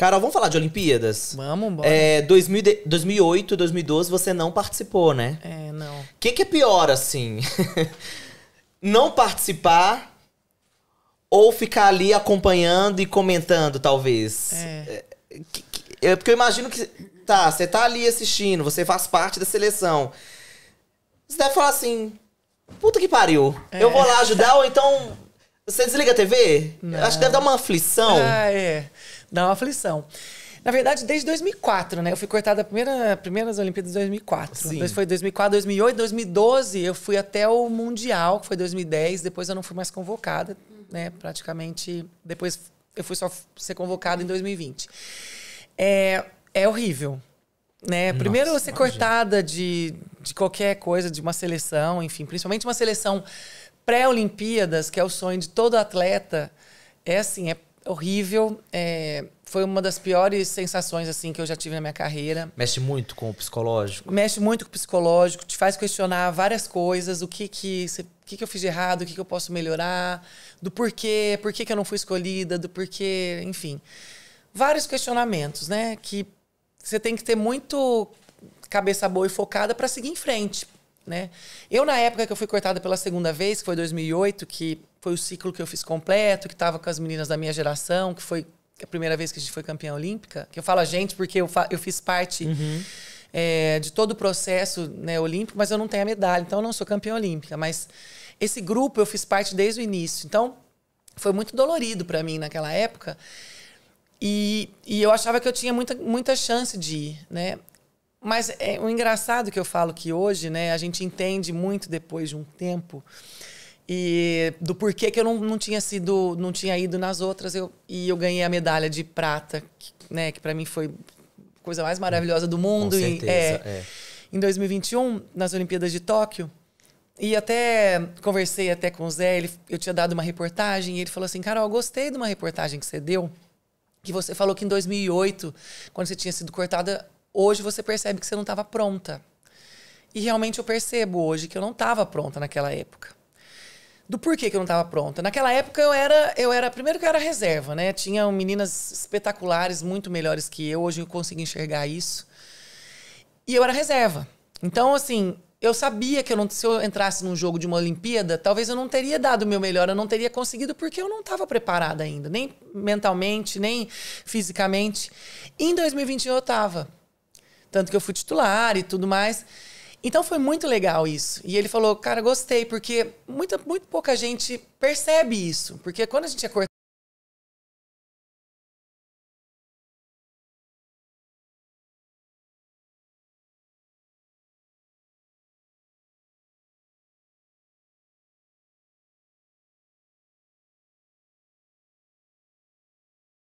Carol, vamos falar de Olimpíadas? Vamos, bora. É, 2008, 2012, você não participou, né? É, não. O que, que é pior, assim? não participar ou ficar ali acompanhando e comentando, talvez? É. É, é porque eu imagino que. Tá, você tá ali assistindo, você faz parte da seleção. Você deve falar assim: puta que pariu, é. eu vou lá ajudar ou então. Você desliga a TV? Não. Acho que deve dar uma aflição. Ah, é dá uma aflição. Na verdade, desde 2004, né? Eu fui cortada a primeira, primeiras Olimpíadas de 2004. Sim. Depois foi 2004, 2008, 2012. Eu fui até o Mundial, que foi 2010. Depois eu não fui mais convocada, né? Praticamente. Depois eu fui só ser convocada em 2020. É, é horrível, né? Primeiro ser cortada de, de qualquer coisa, de uma seleção, enfim. Principalmente uma seleção pré-Olimpíadas, que é o sonho de todo atleta. É assim, é horrível. É, foi uma das piores sensações assim que eu já tive na minha carreira. Mexe muito com o psicológico. Mexe muito com o psicológico, te faz questionar várias coisas, o que que, o que, que eu fiz de errado, o que, que eu posso melhorar, do porquê, por que, que eu não fui escolhida, do porquê, enfim. Vários questionamentos, né? Que você tem que ter muito cabeça boa e focada para seguir em frente, né? Eu na época que eu fui cortada pela segunda vez, que foi 2008, que foi o ciclo que eu fiz completo, que estava com as meninas da minha geração, que foi a primeira vez que a gente foi campeã olímpica. Que eu falo a gente porque eu, eu fiz parte uhum. é, de todo o processo né, olímpico, mas eu não tenho a medalha, então eu não sou campeã olímpica. Mas esse grupo eu fiz parte desde o início. Então foi muito dolorido para mim naquela época. E, e, eu achava que eu tinha muita, muita chance de ir, né? Mas é, o engraçado que eu falo que hoje, né, a gente entende muito depois de um tempo e do porquê que eu não, não tinha sido, não tinha ido nas outras, eu, e eu ganhei a medalha de prata, que, né, que para mim foi a coisa mais maravilhosa do mundo. Com certeza, e, é, é. Em 2021, nas Olimpíadas de Tóquio, e até conversei até com o Zé, ele, eu tinha dado uma reportagem e ele falou assim: Carol, gostei de uma reportagem que você deu, que você falou que em 2008, quando você tinha sido cortada, hoje você percebe que você não estava pronta. E realmente eu percebo hoje que eu não estava pronta naquela época do porquê que eu não estava pronta. Naquela época eu era, eu era primeiro que eu era reserva, né? Tinham meninas espetaculares, muito melhores que eu. Hoje eu consigo enxergar isso. E eu era reserva. Então, assim, eu sabia que eu não, se eu entrasse num jogo de uma Olimpíada, talvez eu não teria dado o meu melhor, eu não teria conseguido, porque eu não estava preparada ainda, nem mentalmente, nem fisicamente. em 2021 eu estava. Tanto que eu fui titular e tudo mais. Então foi muito legal isso. E ele falou, cara, gostei, porque muita, muito pouca gente percebe isso. Porque quando a gente é